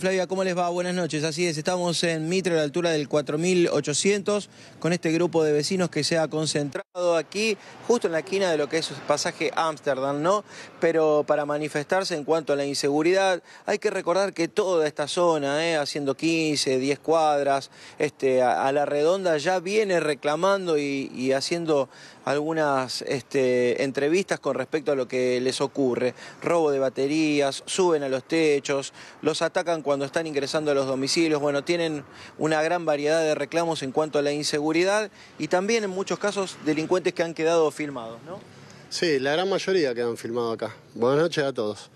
Flavia, ¿cómo les va? Buenas noches. Así es, estamos en Mitre, a la altura del 4800, con este grupo de vecinos que se ha concentrado aquí, justo en la esquina de lo que es pasaje Ámsterdam, ¿no? Pero para manifestarse en cuanto a la inseguridad, hay que recordar que toda esta zona, ¿eh? haciendo 15, 10 cuadras, este, a, la redonda ya viene reclamando y, haciendo algunas este, entrevistas con respecto a lo que les ocurre. Robo de baterías, suben a los techos, los ataques cuando están ingresando a los domicilios. Bueno, tienen una gran variedad de reclamos en cuanto a la inseguridad y también en muchos casos delincuentes que han quedado filmados, ¿no? Sí, la gran mayoría quedan filmados acá. Buenas noches a todos.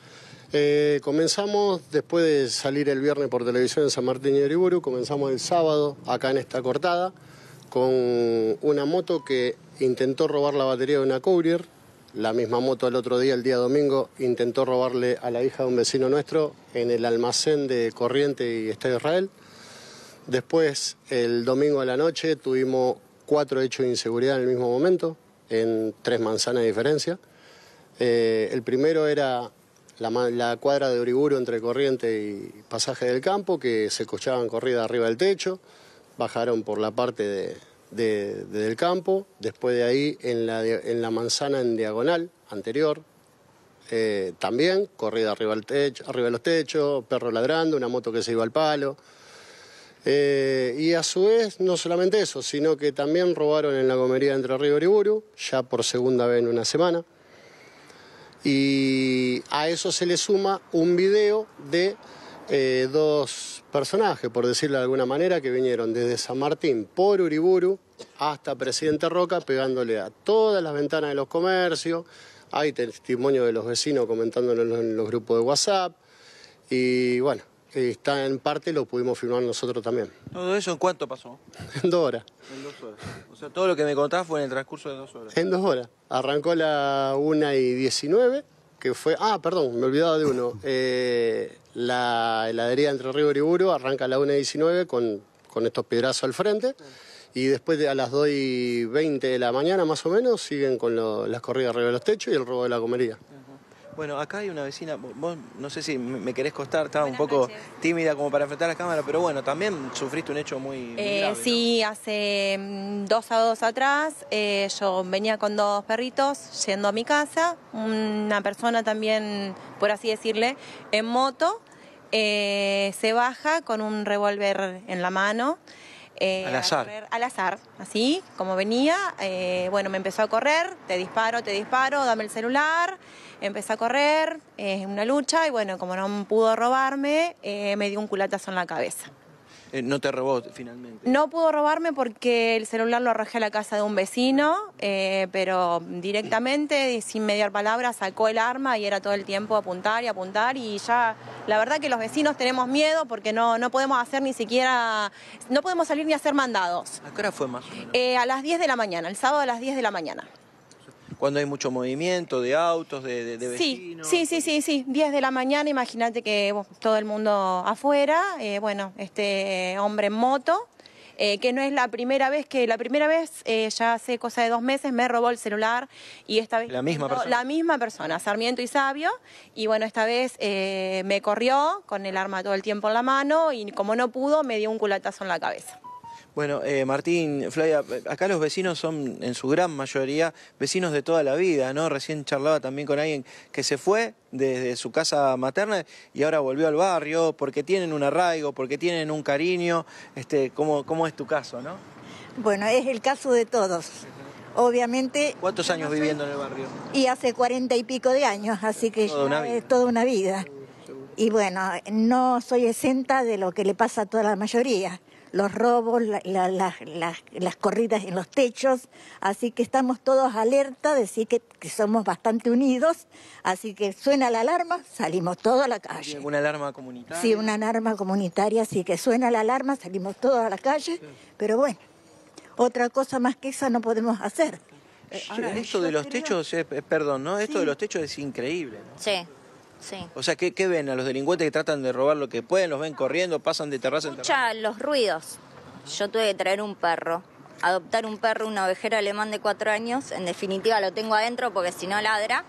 Eh, comenzamos después de salir el viernes por televisión en San Martín y Oriburu, comenzamos el sábado acá en esta cortada con una moto que intentó robar la batería de una Courier, la misma moto el otro día, el día domingo, intentó robarle a la hija de un vecino nuestro en el almacén de Corriente y Estado Israel. Después, el domingo a la noche, tuvimos cuatro hechos de inseguridad en el mismo momento, en tres manzanas de diferencia. Eh, el primero era la, cuadra de Origuro entre Corriente y Pasaje del Campo, que se cochaban corrida arriba del techo, bajaron por la parte de, de, el del campo, después de ahí en la, en la manzana en diagonal anterior, eh, también, corrida arriba, al techo, arriba de los techos, perro ladrando, una moto que se iba al palo. Eh, y a su vez, no solamente eso, sino que también robaron en la Gomería entre Río y ya por segunda vez en una semana. Y a eso se le suma un video de eh, dos personajes, por decirlo de alguna manera, que vinieron desde San Martín por Uriburu hasta Presidente Roca, pegándole a todas las ventanas de los comercios. Hay testimonio de los vecinos comentándolo en los, grupos de WhatsApp. Y bueno, está en parte lo pudimos filmar nosotros también. ¿Todo eso en cuánto pasó? En dos horas. En dos horas. O sea, todo lo que me contás fue en el transcurso de dos horas. En dos horas. Arrancó la 1 y 19, que fue... Ah, perdón, me olvidaba de uno. Eh, la heladería entre Río y arranca a la 1.19 con, con estos piedrazos al frente. Ah. Y después a las 2 y de la mañana, más o menos, siguen con las corridas arriba de los techos y el robo de la comería. Bueno, acá hay una vecina, vos no sé si me querés costar, estaba un poco tímida como para enfrentar la cámara, pero bueno, también sufriste un hecho muy... Eh, sí, hace mm, dos sábados atrás eh, yo venía con dos perritos yendo a mi casa, una persona también, por así decirle, en moto, eh, se baja con un revólver en la mano. Eh, al azar. al azar, así como venía. Eh, bueno, me empezó a correr, te disparo, te disparo, dame el celular. Empecé a correr, es eh, una lucha y bueno, como no pudo robarme, me dio un culatazo en la cabeza. Eh, no te robó finalmente. No pudo robarme porque el celular lo arrojé a la casa de un vecino, eh, pero directamente, sin mediar palabra, sacó el arma y era todo el tiempo apuntar y apuntar. Y ya, la verdad que los vecinos tenemos miedo porque no, no podemos hacer ni siquiera, no podemos salir ni hacer mandados. ¿A qué hora fue más? Eh, a las 10 de la mañana, el sábado a las 10 de la mañana cuando hay mucho movimiento de autos, de, vecinos. Sí, sí, sí, sí, sí. 10 de la mañana, imagínate que todo el mundo afuera, eh, bueno, este eh, hombre en moto. Eh, que no es la primera vez que la primera vez ya hace cosa de dos meses me robó el celular y esta vez la misma persona la misma persona Sarmiento y Sabio y bueno esta vez me corrió con el arma todo el tiempo en la mano y como no pudo me dio un culatazo en la cabeza bueno, eh, Martín, Flavia, acá los vecinos son en su gran mayoría vecinos de toda la vida, ¿no? Recién charlaba también con alguien que se fue desde su casa materna y ahora volvió al barrio porque tienen un arraigo, porque tienen un cariño, este, ¿cómo, es tu caso, no? Bueno, es el caso de todos. Obviamente... ¿Cuántos años viviendo en el barrio? Y hace cuarenta y pico de años, así que toda una vida. es toda una vida. Y bueno, no soy exenta de lo que le pasa a toda la mayoría los robos, las corridas en los techos, así que estamos todos alerta, decir que, somos bastante unidos, así que suena la alarma, salimos todos a la calle. ¿Una alarma comunitaria? Sí, una alarma comunitaria, así que suena la alarma, salimos todos a la calle, pero bueno, otra cosa más que esa no podemos hacer. Eh, esto de los techos, eh, perdón, ¿no? Esto de los techos es increíble. Sí. O sea, ¿qué, ven? A los delincuentes que tratan de robar lo que pueden, los ven corriendo, pasan de terraza en terraza. los ruidos. Yo tuve que traer un perro, adoptar un perro, una ovejera alemán de cuatro años. En definitiva, lo tengo adentro porque si no ladra,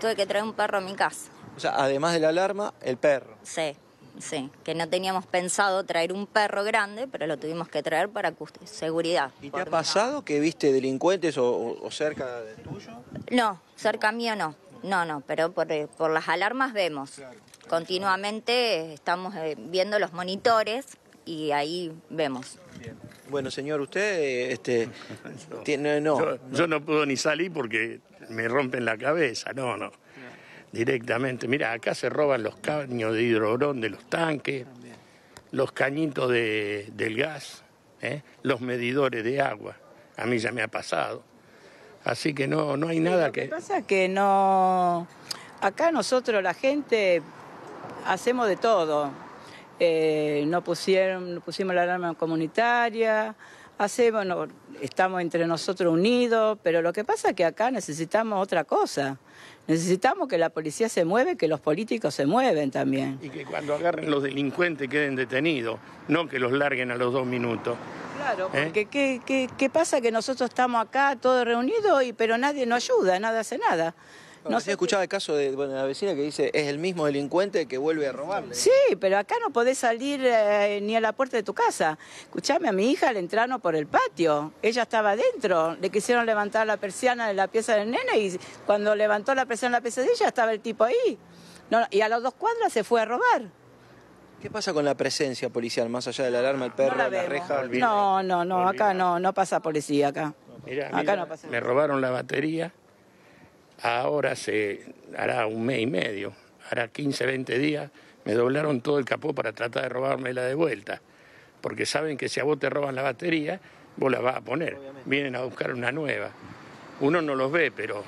tuve que traer un perro a mi casa. O sea, además de la alarma, el perro. Sí, sí. Que no teníamos pensado traer un perro grande, pero lo tuvimos que traer para seguridad. ¿Y te ha pasado que viste delincuentes o, cerca de tuyo? No, cerca mío no no, no, pero por, eh, las alarmas vemos. Continuamente estamos eh, viendo los monitores y ahí vemos. Bueno, señor, usted eh, este, Tiene, yo, no. puedo ni salir porque me rompen la cabeza, no, no. Directamente. Mira, acá se roban los caños de hidrorón de los tanques, los cañitos de, del gas, los medidores de agua. A mí ya me ha pasado. Así que no, no hay nada que... Lo que pasa es que no... Acá nosotros, la gente, hacemos de todo. Eh, no, pusieron, pusimos la alarma comunitaria, hacemos, estamos entre nosotros unidos, pero lo que pasa es que acá necesitamos otra cosa. Necesitamos que la policía se y que los políticos se mueven también. Y que cuando agarren los delincuentes queden detenidos, no que los larguen a los dos minutos. Claro, ¿Eh? porque ¿qué, qué, qué pasa que nosotros estamos acá todos reunidos, y, pero nadie nos ayuda, nada hace nada. No se escuchaba el caso de la vecina que dice, es el mismo delincuente que vuelve a robarle. Sí, pero acá no podés salir eh, ni a la puerta de tu casa. Escuchame, a mi hija le entraron por el patio. Ella estaba adentro. Le quisieron levantar la persiana de la pieza del nene y cuando levantó la persiana de la pieza de ella estaba el tipo ahí. No, y a los dos cuadras se fue a robar. ¿Qué pasa con la presencia policial, más allá de la alarma, el perro, la, reja? No, no, no, acá no, no pasa policía acá. acá no pasa. Me robaron la batería, ahora se hará un mes y medio, hará 15, 20 días, me doblaron todo el capó para tratar de robarme la de vuelta, porque saben que si a vos te roban la batería, vos la vas a poner, vienen a buscar una nueva. Uno no los ve, pero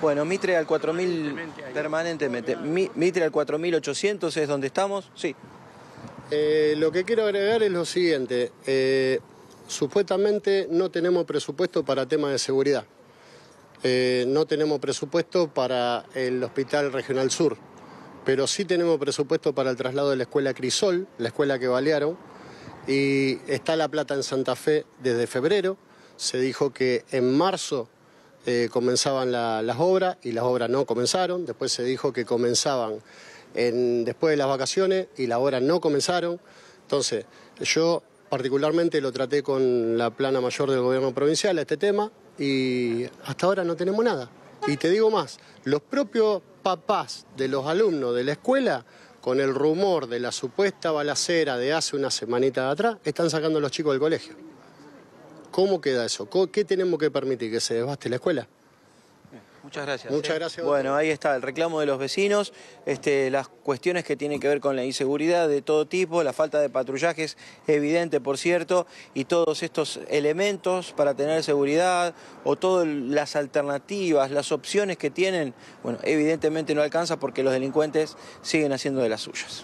bueno, Mitre al 4000, permanentemente. Mitre al 4800 es donde estamos, sí. Eh, lo que quiero agregar es lo siguiente. Eh, supuestamente no tenemos presupuesto para temas de seguridad. Eh, no tenemos presupuesto para el Hospital Regional Sur, pero sí tenemos presupuesto para el traslado de la escuela Crisol, la escuela que balearon, y está la plata en Santa Fe desde febrero. Se dijo que en marzo eh, comenzaban las obras y las obras no comenzaron. Después se dijo que comenzaban en, después de las vacaciones y las obras no comenzaron. Entonces, yo particularmente lo traté con la plana mayor del gobierno provincial a este tema y hasta ahora no tenemos nada. Y te digo más, los propios papás de los alumnos de la escuela, con el rumor de la supuesta balacera de hace una semanita de atrás, están sacando a los chicos del colegio. ¿Cómo queda eso? ¿Qué tenemos que permitir? ¿Que se desbaste la escuela? Muchas gracias. Eh. Bueno, ahí está el reclamo de los vecinos, este, las cuestiones que tienen que ver con la inseguridad de todo tipo, la falta de patrullajes evidente, por cierto, y todos estos elementos para tener seguridad o todas las alternativas, las opciones que tienen, bueno, evidentemente no alcanza porque los delincuentes siguen haciendo de las suyas.